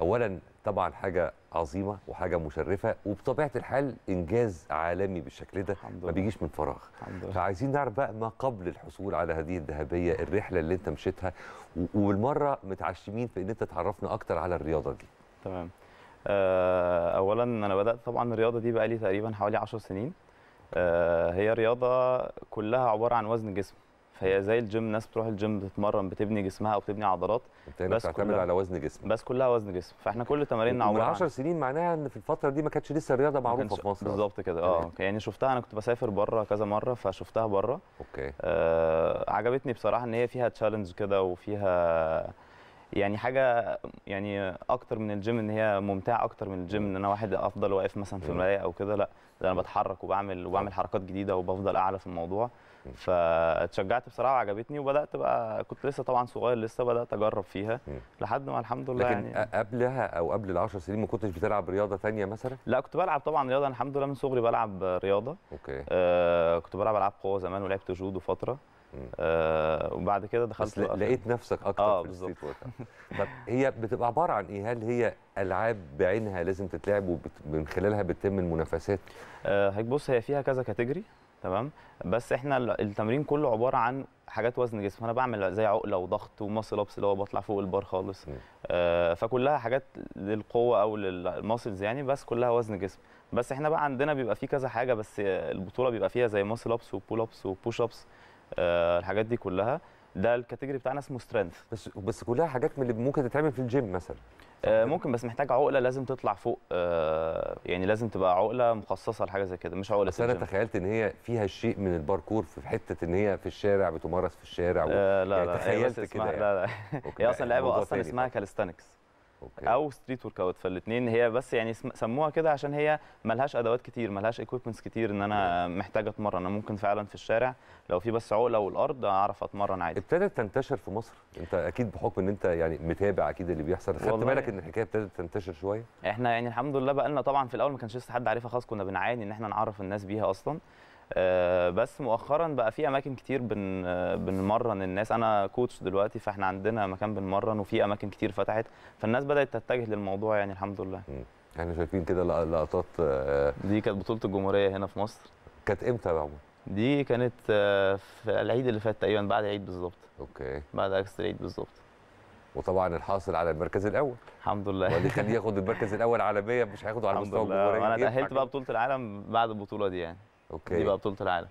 اولا طبعا حاجه عظيمه وحاجه مشرفه وبطبيعه الحال انجاز عالمي بالشكل ده ما بيجيش من فراغ فعايزين نعرف بقى ما قبل الحصول على هذه الذهبيه الرحله اللي انت مشيتها وبالمره متعشمين في ان انت تعرفنا اكتر على الرياضه دي تمام آه، اولا انا بدات طبعا الرياضه دي بقى لي تقريبا حوالي 10 سنين آه، هي رياضه كلها عباره عن وزن جسم فهي زي الجيم ناس بتروح الجيم بتتمرن بتبني جسمها او بتبني عضلات بس بتعتمد على وزن جسم بس كلها وزن جسم فاحنا كل تماريننا عباره عن 10 سنين معناها ان في الفتره دي ما كانتش لسه الرياضه معروفه في مصر بالظبط كده اه يعني شفتها انا كنت بسافر بره كذا مره فشفتها بره اوكي آه عجبتني بصراحه ان هي فيها تشالنج كده وفيها يعني حاجه يعني اكتر من الجيم ان هي ممتعه اكتر من الجيم ان انا واحد افضل واقف مثلا في مرايه او كده لا ده انا بتحرك وبعمل وبعمل حركات جديده وبفضل اعلى في الموضوع فاتشجعت بصراحه وعجبتني وبدات بقى كنت لسه طبعا صغير لسه بدات اجرب فيها لحد ما الحمد لله لكن يعني قبلها او قبل ال 10 سنين ما كنتش بتلعب رياضه ثانيه مثلا؟ لا كنت بلعب طبعا رياضه الحمد لله من صغري بلعب رياضه اوكي آه كنت بلعب العاب قوه زمان ولعبت جودو فتره آه وبعد كده دخلت بس لقيت نفسك اكتر آه في الستريت ورك طب هي بتبقى عباره عن ايه هل هي العاب بعينها لازم تتلعب ومن خلالها بتتم المنافسات آه بص هي فيها كذا كاتيجوري تمام بس احنا التمرين كله عباره عن حاجات وزن جسم فانا بعمل زي عقله وضغط وماسل ابس اللي هو بطلع فوق البار خالص آه فكلها حاجات للقوه او للماسلز يعني بس كلها وزن جسم بس احنا بقى عندنا بيبقى فيه كذا حاجه بس البطوله بيبقى فيها زي ماسل ابس وبول ابس وبوش ابس آه الحاجات دي كلها ده الكاتيجوري بتاعنا اسمه سترينث بس بس كلها حاجات من اللي ممكن تتعمل في الجيم مثلا آه ممكن بس محتاج عقله لازم تطلع فوق آه يعني لازم تبقى عقله مخصصه لحاجه زي كده مش عقله بس انا تخيلت ان هي فيها شيء من الباركور في حته ان هي في الشارع بتمارس في الشارع و... آه لا يعني لا تخيلت كده يعني. لا لا هي اصلا يعني لعبه اصلا اسمها كاليستانكس أوكي. او ستريت ورك اوت فالاثنين هي بس يعني سموها كده عشان هي ملهاش ادوات كتير ملهاش ايكويبمنتس كتير ان انا محتاج اتمرن انا ممكن فعلا في الشارع لو في بس عقله والارض اعرف اتمرن عادي ابتدت تنتشر في مصر انت اكيد بحكم ان انت يعني متابع اكيد اللي بيحصل خدت بالك يعني ان الحكايه ابتدت تنتشر شويه احنا يعني الحمد لله بقى لنا طبعا في الاول ما كانش لسه حد عارفها خالص كنا بنعاني ان احنا نعرف الناس بيها اصلا آه، بس مؤخرا بقى في اماكن كتير بن بنمرن الناس انا كوتش دلوقتي فاحنا عندنا مكان بنمرن وفي اماكن كتير فتحت فالناس بدات تتجه للموضوع يعني الحمد لله احنا شايفين كده لقطات آه، دي كانت بطوله الجمهوريه هنا في مصر كانت امتى يا عمر دي كانت آه، في العيد اللي فات تقريبا بعد العيد بالظبط اوكي بعد عكس العيد بالظبط وطبعا الحاصل على المركز الاول الحمد لله واللي كان ياخد المركز الاول عالميا مش هياخده على مستوى الجمهوريه انا تاهلت بقى بطوله العالم بعد البطوله دي يعني اوكي دي بقى بطوله العالم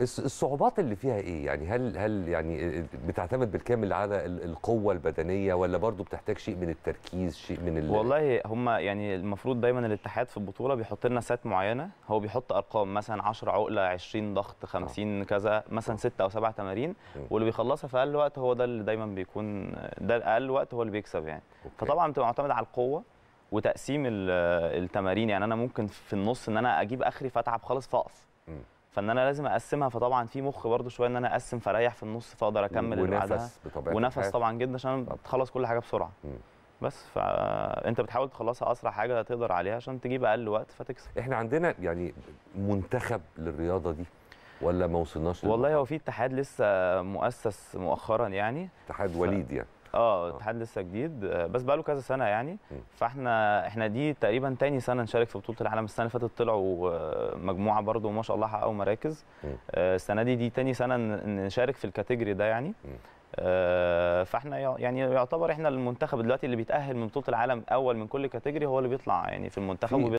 الصعوبات اللي فيها ايه يعني هل هل يعني بتعتمد بالكامل على القوه البدنيه ولا برضو بتحتاج شيء من التركيز شيء من ال... والله هم يعني المفروض دايما الاتحاد في البطوله بيحط لنا سات معينه هو بيحط ارقام مثلا 10 عقله 20 ضغط 50 آه. كذا مثلا 6 او 7 تمارين واللي بيخلصها في اقل وقت هو ده اللي دايما بيكون ده اقل وقت هو اللي بيكسب يعني أوكي. فطبعا بتبقى معتمد على القوه وتقسيم آه، التمارين يعني انا ممكن في النص ان انا اجيب اخري فاتعب خالص فاقف فان انا لازم اقسمها فطبعا في مخ برده شويه ان انا اقسم فريح في النص فاقدر اكمل ونفس بعدها ونفس طبعا جدا عشان بتخلص كل حاجه بسرعه بس فانت بتحاول تخلصها اسرع حاجه تقدر عليها عشان تجيب اقل وقت فتكسب احنا عندنا يعني منتخب للرياضه دي ولا ما وصلناش والله هو في اتحاد لسه مؤسس مؤخرا يعني اتحاد وليد يعني آه،, اه اتحاد لسه جديد آه، بس بقى له كذا سنه يعني فاحنا احنا دي تقريبا تاني سنه نشارك في بطوله العالم السنه اللي فاتت طلعوا آه، مجموعه برده ما شاء الله حققوا مراكز السنه دي دي تاني سنه نشارك في الكاتيجوري ده يعني فاحنا يعني يعتبر احنا المنتخب دلوقتي اللي بيتاهل من بطوله العالم اول من كل كاتيجوري هو اللي بيطلع يعني في المنتخب